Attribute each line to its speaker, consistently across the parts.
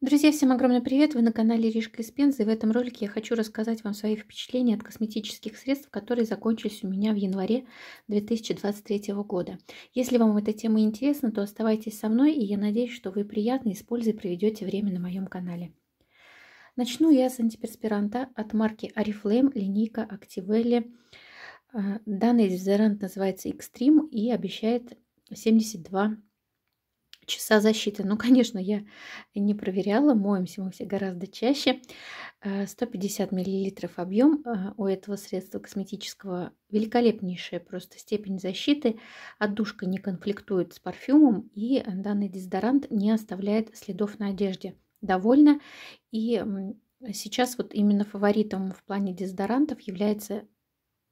Speaker 1: Друзья, всем огромный привет! Вы на канале Ришка из Пензы. И в этом ролике я хочу рассказать вам свои впечатления от косметических средств, которые закончились у меня в январе 2023 года. Если вам эта тема интересна, то оставайтесь со мной, и я надеюсь, что вы приятно и с пользой проведете время на моем канале. Начну я с антиперспиранта от марки Oriflame, линейка Activelle. Э, данный дезодорант называется Extreme и обещает 72 часа защиты. Ну, конечно, я не проверяла, моемся мы все гораздо чаще. 150 э, мл объем э, у этого средства косметического. Великолепнейшая просто степень защиты. Отдушка не конфликтует с парфюмом, и данный дезодорант не оставляет следов на одежде. Довольно. И сейчас вот именно фаворитом в плане дезодорантов является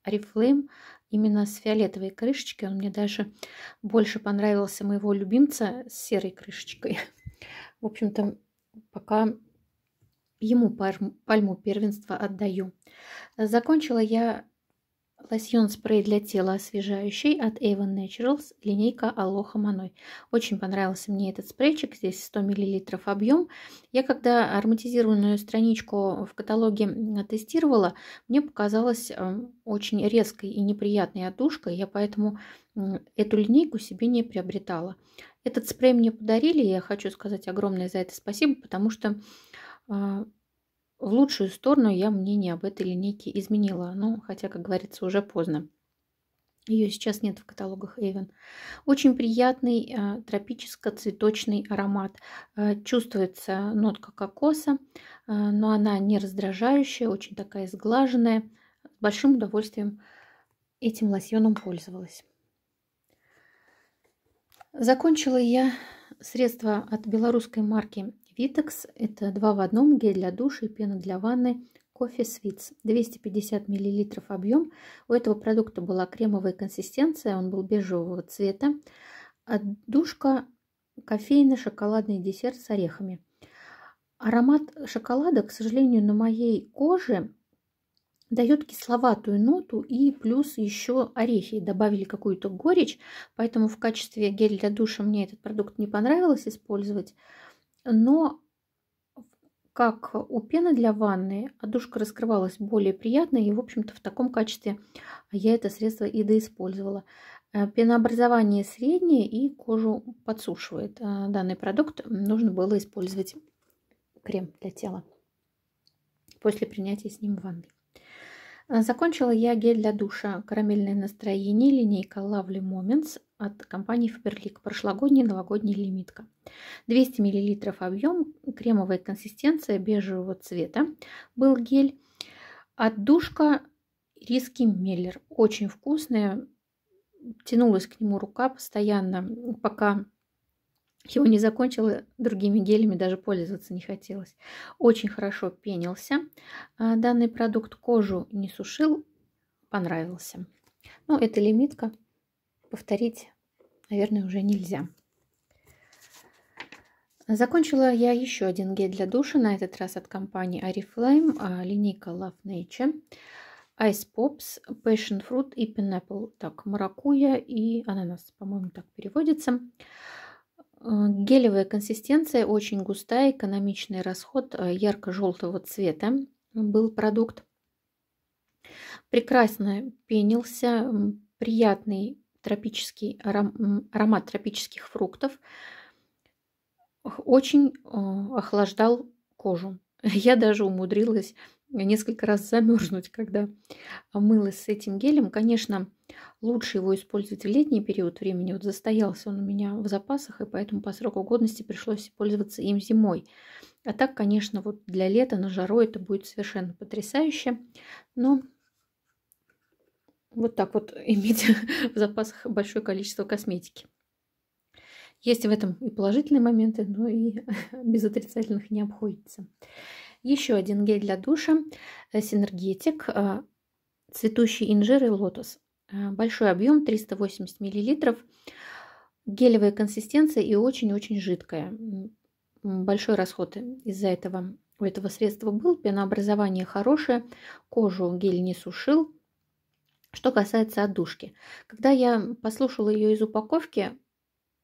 Speaker 1: Oriflame именно с фиолетовой крышечкой, Он мне даже больше понравился моего любимца с серой крышечкой. В общем-то, пока ему пальму первенства отдаю. Закончила я Лосьон спрей для тела освежающий от Avon Naturals, линейка Aloha Maной. Очень понравился мне этот спрейчик, здесь 100 мл объем. Я когда ароматизированную страничку в каталоге тестировала, мне показалась э, очень резкой и неприятной отдушкой, я поэтому эту линейку себе не приобретала. Этот спрей мне подарили, я хочу сказать огромное за это спасибо, потому что э, в лучшую сторону я мнение об этой линейке изменила, но ну, хотя, как говорится, уже поздно. Ее сейчас нет в каталогах Эйвен. Очень приятный э, тропическо-цветочный аромат. Э, чувствуется нотка кокоса, э, но она не раздражающая, очень такая сглаженная. С большим удовольствием этим лосьоном пользовалась. Закончила я средство от белорусской марки Витекс. Это два в одном гель для душа и пена для ванны кофе свитс 250 мл объем у этого продукта была кремовая консистенция он был бежевого цвета Душка кофейный шоколадный десерт с орехами аромат шоколада к сожалению на моей коже дает кисловатую ноту и плюс еще орехи добавили какую-то горечь поэтому в качестве геля для душа мне этот продукт не понравилось использовать но как у пены для ванны одушка а раскрывалась более приятно, и, в общем-то, в таком качестве я это средство и доиспользовала. Э, пенообразование среднее и кожу подсушивает. Э, данный продукт нужно было использовать крем для тела после принятия с ним ванны. Э, закончила я гель для душа «Карамельное настроение» линейка Lovely Moments от компании Faberlic. Прошлогодняя новогодняя лимитка. 200 мл объем, кремовая консистенция бежевого цвета был гель. От душка риски Меллер. Очень вкусная. Тянулась к нему рука постоянно, пока его не закончила, другими гелями даже пользоваться не хотелось. Очень хорошо пенился. А, данный продукт кожу не сушил, понравился. Но эта лимитка. Повторить, наверное, уже нельзя. Закончила я еще один гель для душа, на этот раз от компании Oriflame, а, линейка Love Nature. Ice Pops, Passion Fruit и Pineapple. Так, маракуя и ананас, по-моему, так переводится. Э, гелевая консистенция очень густая, экономичный расход э, ярко-желтого цвета э, был продукт. Прекрасно пенился, приятный тропический аром, аромат тропических фруктов. Очень охлаждал кожу. Я даже умудрилась несколько раз замерзнуть, когда мылась с этим гелем. Конечно, лучше его использовать в летний период времени. Вот застоялся он у меня в запасах, и поэтому по сроку годности пришлось пользоваться им зимой. А так, конечно, вот для лета на жару это будет совершенно потрясающе. Но вот так вот иметь в запасах большое количество косметики. Есть в этом и положительные моменты, но и без отрицательных не обходится. Еще один гель для душа, э, синергетик, э, цветущий инжир и лотос. Э, большой объем, 380 мл. Гелевая консистенция и очень-очень жидкая. Большой расход из-за этого у этого средства был. Пенообразование хорошее, кожу гель не сушил. Что касается отдушки. Когда я послушала ее из упаковки,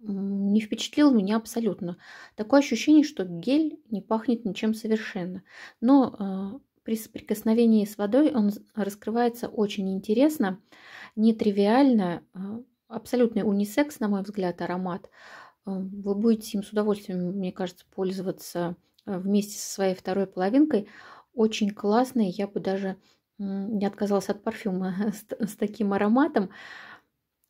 Speaker 1: не впечатлил меня абсолютно. Такое ощущение, что гель не пахнет ничем совершенно. Но э, при соприкосновении с водой он раскрывается очень интересно, нетривиально, э, абсолютный унисекс, на мой взгляд, аромат. Э, вы будете им с удовольствием, мне кажется, пользоваться э, вместе со своей второй половинкой. Очень классный, я бы даже не отказалась от парфюма с, с таким ароматом. Э,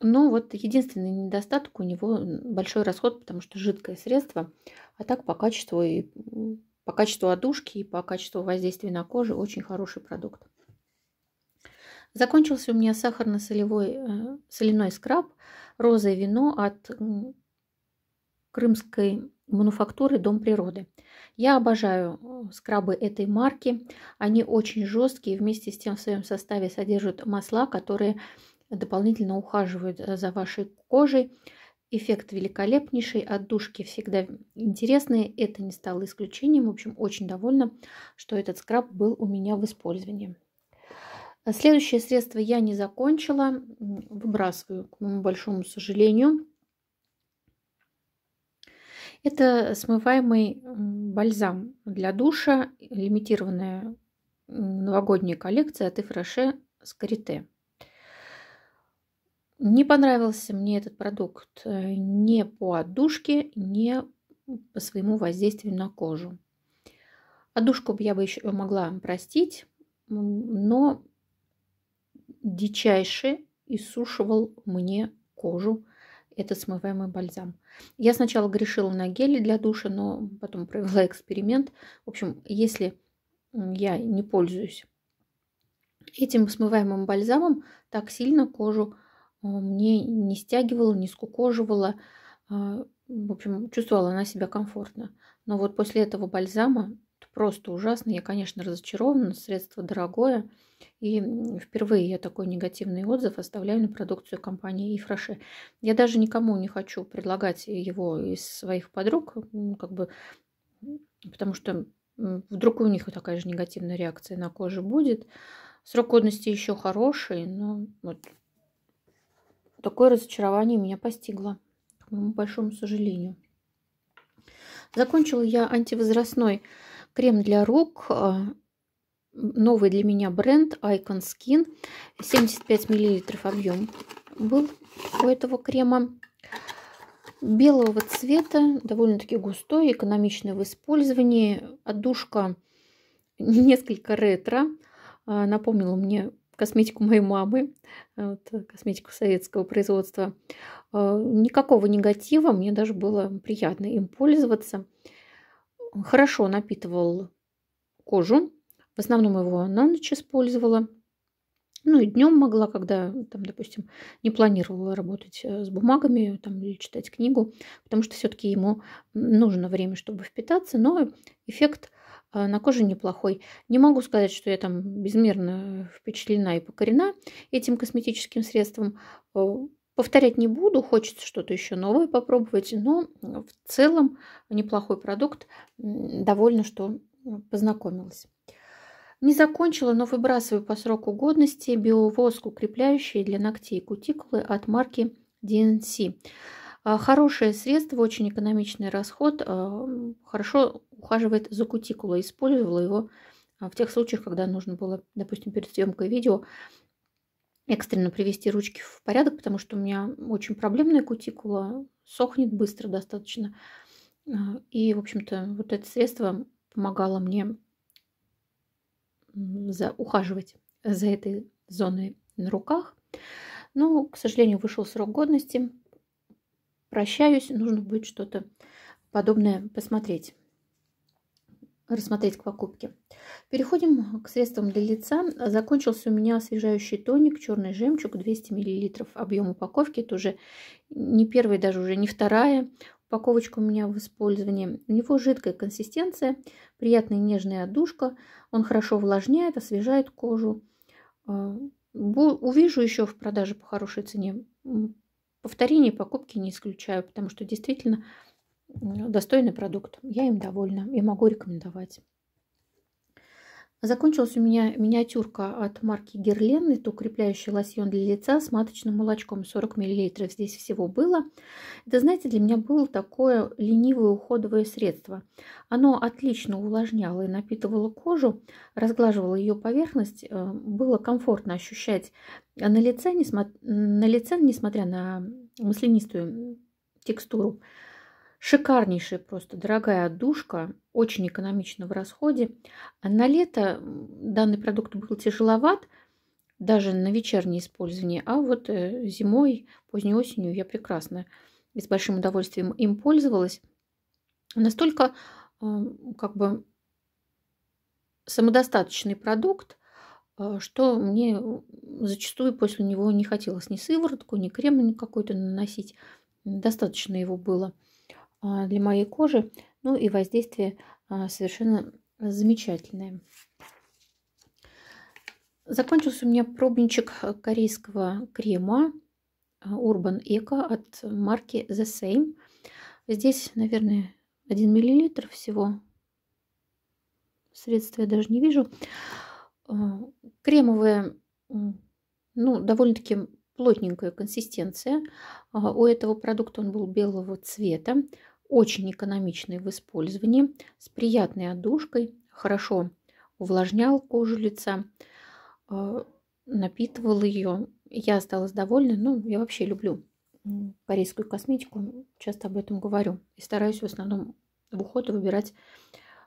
Speaker 1: но ну, вот единственный недостаток у него большой расход, потому что жидкое средство, а так по качеству и по качеству одушки и по качеству воздействия на кожу очень хороший продукт. Закончился у меня сахарно-солевой э, соляной скраб роза и вино от крымской мануфактуры Дом природы. Я обожаю э, скрабы этой марки. Они очень жесткие, вместе с тем в своем составе содержат масла, которые дополнительно ухаживают э, за вашей кожей. Эффект великолепнейший, отдушки всегда интересные, это не стало исключением. В общем, очень довольна, что этот скраб был у меня в использовании. Следующее средство я не закончила, выбрасываю, к моему большому сожалению. Это смываемый бальзам для душа, лимитированная новогодняя коллекция от Ифраше Скорите. Не понравился мне этот продукт э, ни по отдушке, ни по своему воздействию на кожу. Отдушку я бы еще могла простить, но дичайше иссушивал мне кожу этот смываемый бальзам. Я сначала грешила на геле для душа, но потом провела эксперимент. В общем, если я не пользуюсь этим смываемым бальзамом, так сильно кожу а, мне не стягивало, не скукоживало. А, в общем, чувствовала она себя комфортно. Но вот после этого бальзама это просто ужасно. Я, конечно, разочарована, средство дорогое. И впервые я такой негативный отзыв оставляю на продукцию компании Ифраше. Я даже никому не хочу предлагать его из своих подруг, как бы, потому что вдруг у них такая же негативная реакция на коже будет. Срок годности еще хороший, но вот такое разочарование меня постигло, к моему большому сожалению. Закончила я антивозрастной крем для рук, э, новый для меня бренд Icon Skin, 75 мл объем был у этого крема. Белого цвета, довольно-таки густой, экономичный в использовании, отдушка несколько ретро, э, напомнила мне косметику моей мамы, э, вот, э, косметику советского производства. Э, никакого негатива, мне даже было приятно им пользоваться. Хорошо напитывал кожу, в основном его на ночь использовала. Ну и днем могла, когда, там, допустим, не планировала работать с бумагами там, или читать книгу, потому что все-таки ему нужно время, чтобы впитаться, но эффект – а, на коже неплохой. Не могу сказать, что я там безмерно впечатлена и покорена этим косметическим средством. Повторять не буду, хочется что-то еще новое попробовать, но в целом неплохой продукт, довольно что ну, познакомилась. Не закончила, но выбрасываю по сроку годности биовоск, укрепляющий для ногтей кутикулы от марки DNC. А, хорошее средство, очень экономичный расход, хорошо ухаживает за кутикулой. Использовала его а, в тех случаях, когда нужно было, допустим, перед съемкой видео экстренно привести ручки в порядок, потому что у меня очень проблемная кутикула, сохнет быстро достаточно. А, и, в общем-то, вот это средство помогало мне за, ухаживать за этой зоной на руках. Но, к сожалению, вышел срок годности прощаюсь, нужно будет что-то подобное посмотреть рассмотреть к покупке. Переходим к средствам для лица. Закончился у меня освежающий тоник «Черный жемчуг» 200 мл. Объем упаковки это уже не первая, даже уже не вторая упаковочка у меня в использовании. У него жидкая консистенция, приятная нежная отдушка. Он хорошо увлажняет, освежает кожу. Э, увижу еще в продаже по хорошей цене. Повторение покупки не исключаю, потому что действительно достойный продукт. Я им довольна и могу рекомендовать. Закончилась у меня миниатюрка от марки Герлен. Это укрепляющий лосьон для лица с маточным молочком. 40 мл здесь всего было. Это, знаете, для меня было такое ленивое уходовое средство. Оно отлично увлажняло и напитывало кожу, разглаживало ее поверхность. Э, было комфортно ощущать на лице, несмотря на, лице, несмотря на маслянистую текстуру. Шикарнейшая просто дорогая отдушка, очень экономично в расходе. А на лето данный продукт был тяжеловат, даже на вечернее использование, а вот э, зимой, поздней осенью я прекрасно и с большим удовольствием им пользовалась. Настолько э, как бы самодостаточный продукт, э, что мне зачастую после него не хотелось ни сыворотку, ни крем какой-то наносить. Достаточно его было. А, для моей кожи. Ну и воздействие а, совершенно замечательное. Закончился у меня пробничек корейского крема а, Urban Eco от марки The Same. Здесь, наверное, 1 мл всего. Средства я даже не вижу. Кремовая, ну, довольно-таки плотненькая консистенция. У этого продукта он был белого цвета очень экономичный в использовании, с приятной отдушкой, хорошо увлажнял кожу лица, э, напитывал ее. Я осталась довольна, ну, я вообще люблю корейскую косметику, часто об этом говорю. И стараюсь в основном в уход выбирать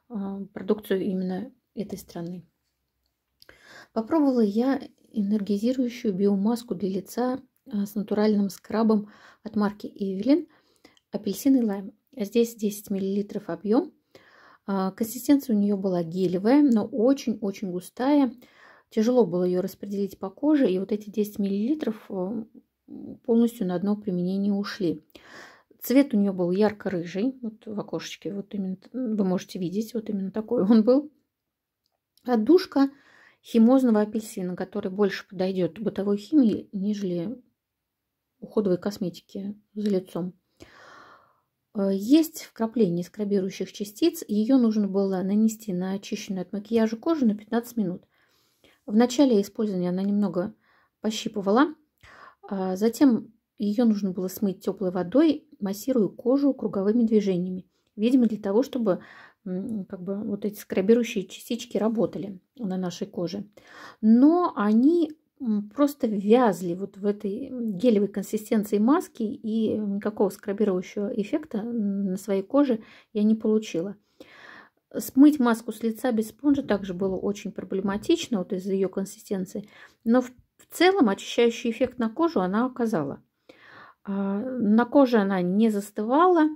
Speaker 1: э, продукцию именно этой страны. Попробовала я энергизирующую биомаску для лица э, с натуральным скрабом от марки Evelyn апельсин и лайм. Здесь 10 мл объем. Консистенция у нее была гелевая, но очень-очень густая. Тяжело было ее распределить по коже, и вот эти 10 мл полностью на одно применение ушли. Цвет у нее был ярко-рыжий, вот в окошечке, вот именно вы можете видеть, вот именно такой он был. Отдушка химозного апельсина, который больше подойдет бытовой химии, нежели уходовой косметике за лицом. Э, есть вкрапление скрабирующих частиц, ее нужно было нанести на очищенную от макияжа кожу на 15 минут. В начале использования она немного пощипывала, а затем ее нужно было смыть теплой водой, массируя кожу круговыми движениями. Видимо, для того, чтобы как бы, вот эти скрабирующие частички работали на нашей коже. Но они просто вязли вот в этой гелевой консистенции маски и никакого скрабирующего эффекта на своей коже я не получила. Смыть маску с лица без спонжа также было очень проблематично вот из-за ее консистенции, но в, в целом очищающий эффект на кожу она оказала. А, на коже она не застывала,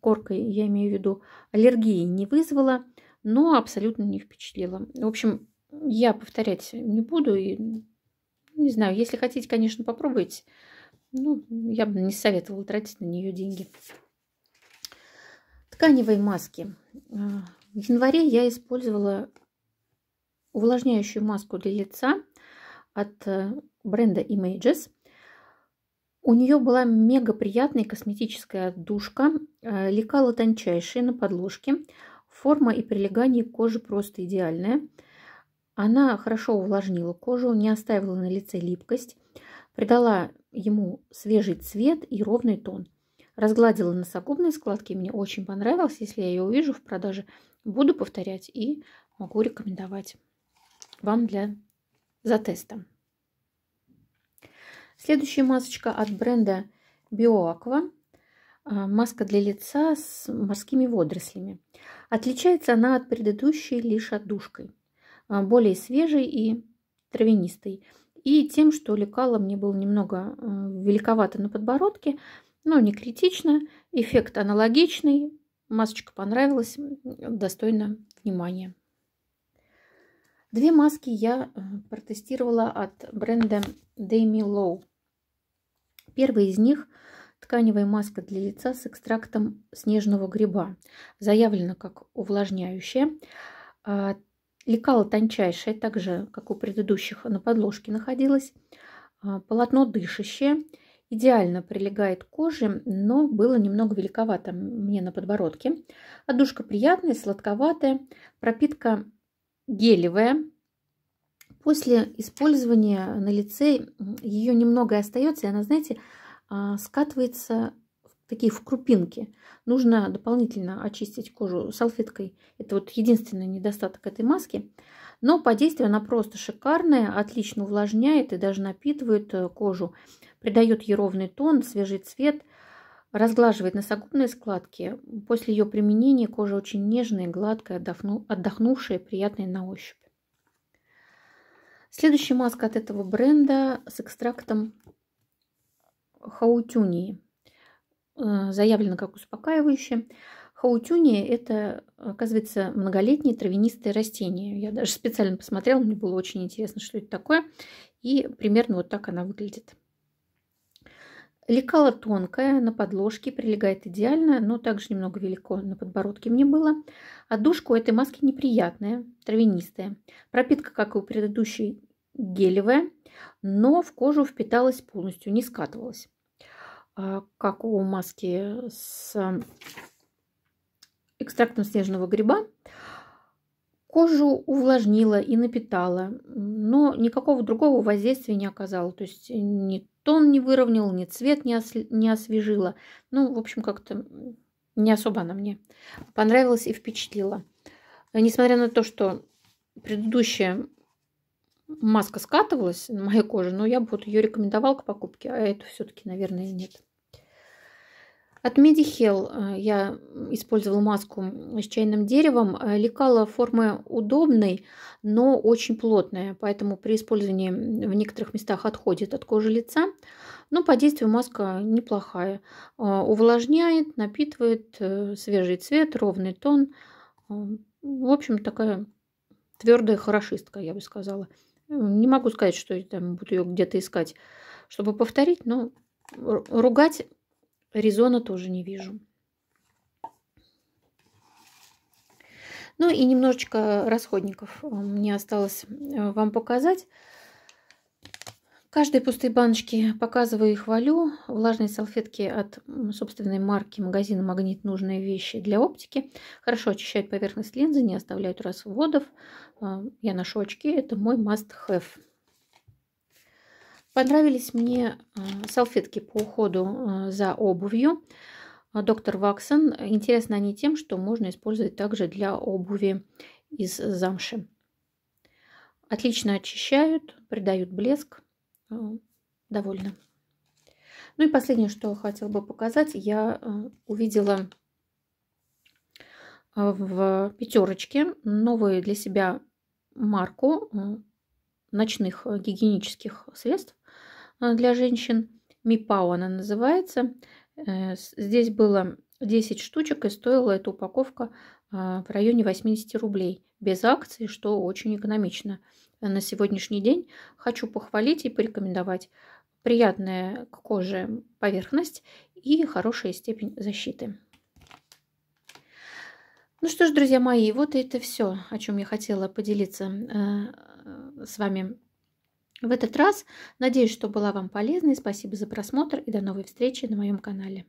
Speaker 1: коркой я имею в виду, аллергии не вызвала, но абсолютно не впечатлила. В общем, я повторять не буду. И, не знаю, если хотите, конечно, попробуйте. Ну, я бы не советовала тратить на нее деньги. Тканевые маски. А, в январе я использовала увлажняющую маску для лица от э, бренда Images. У нее была мега приятная косметическая отдушка, э, лекала тончайшие на подложке, форма и прилегание кожи просто идеальная – она хорошо увлажнила кожу, не оставила на лице липкость, придала ему свежий цвет и ровный тон. Разгладила носогубные складки, мне очень понравилось. Если я ее увижу в продаже, буду повторять и могу рекомендовать вам для затеста. Следующая масочка от бренда BioAqua. А, маска для лица с морскими водорослями. Отличается она от предыдущей лишь отдушкой. А, более свежий и травянистый. И тем, что лекало мне было немного а, великовато на подбородке, но не критично, эффект аналогичный, масочка понравилась, достойна внимания. Две маски я э, протестировала от бренда Demi Low. Первая из них тканевая маска для лица с экстрактом снежного гриба. Заявлена как увлажняющая. А Лекало тончайшее, так же, как у предыдущих, на подложке находилось. А, полотно дышащее, идеально прилегает к коже, но было немного великовато мне на подбородке. Отдушка приятная, сладковатая, пропитка гелевая. После использования на лице ее немного остается, и она, знаете, а, скатывается такие в крупинке Нужно дополнительно очистить кожу салфеткой. Это вот единственный недостаток этой маски. Но по действию она просто шикарная, отлично увлажняет и даже напитывает э, кожу. Придает ей ровный тон, свежий цвет, разглаживает носогубные складки. После ее применения кожа очень нежная, гладкая, отдохнувшая, приятная на ощупь. Следующая маска от этого бренда с экстрактом хаутюнии. Э, заявлено как успокаивающее. Хаутюни это, оказывается, многолетние травянистые растения. Я даже специально посмотрела, мне было очень интересно, что это такое. И примерно вот так она выглядит. Лекало тонкое, на подложке, прилегает идеально, но также немного велико на подбородке мне было. А душка у этой маски неприятная, травянистая. Пропитка, как и у предыдущей, гелевая, но в кожу впиталась полностью, не скатывалась. Э, как у маски с э, экстрактом снежного гриба. Кожу увлажнила и напитала, но никакого другого воздействия не оказала. То есть ни тон не выровнял, ни цвет не, ос не освежила. Ну, в общем, как-то не особо она мне понравилась и впечатлила. Несмотря на то, что предыдущая маска скатывалась на моей коже, но я бы вот ее рекомендовала к покупке, а эту все-таки, наверное, нет. От Medihel э, я использовала маску с чайным деревом. Э, лекала формы удобной, но очень плотная, поэтому при использовании в некоторых местах отходит от кожи лица. Но по действию маска неплохая. Э, увлажняет, напитывает свежий цвет, ровный тон. В общем, такая твердая хорошистка, я бы сказала. Ну, не могу сказать, что я там буду ее где-то искать, чтобы повторить, но ругать резона тоже не вижу. Ну и немножечко расходников э, мне осталось э, вам показать каждой пустой баночке показываю и хвалю. Влажные салфетки от собственной марки магазина «Магнит. Нужные вещи для оптики». Хорошо очищают поверхность линзы, не оставляют разводов. А, я ношу очки, это мой must-have. Понравились мне а, салфетки по уходу а, за обувью. Доктор Ваксон. Интересны они тем, что можно использовать также для обуви из замши. Отлично очищают, придают блеск. Эм, довольна. Ну и последнее, что хотела бы показать, я э, увидела э, в пятерочке новую для себя марку э, ночных гигиенических средств для женщин. Мипау она называется. Здесь было 10 штучек и стоила эта упаковка а, в районе 80 рублей без акций, что очень экономично. На сегодняшний день хочу похвалить и порекомендовать приятная к коже поверхность и хорошая степень защиты. Ну что ж, друзья мои, вот это все, о чем я хотела поделиться э, с вами в этот раз. Надеюсь, что была вам полезна. спасибо за просмотр и до новой встречи на моем канале.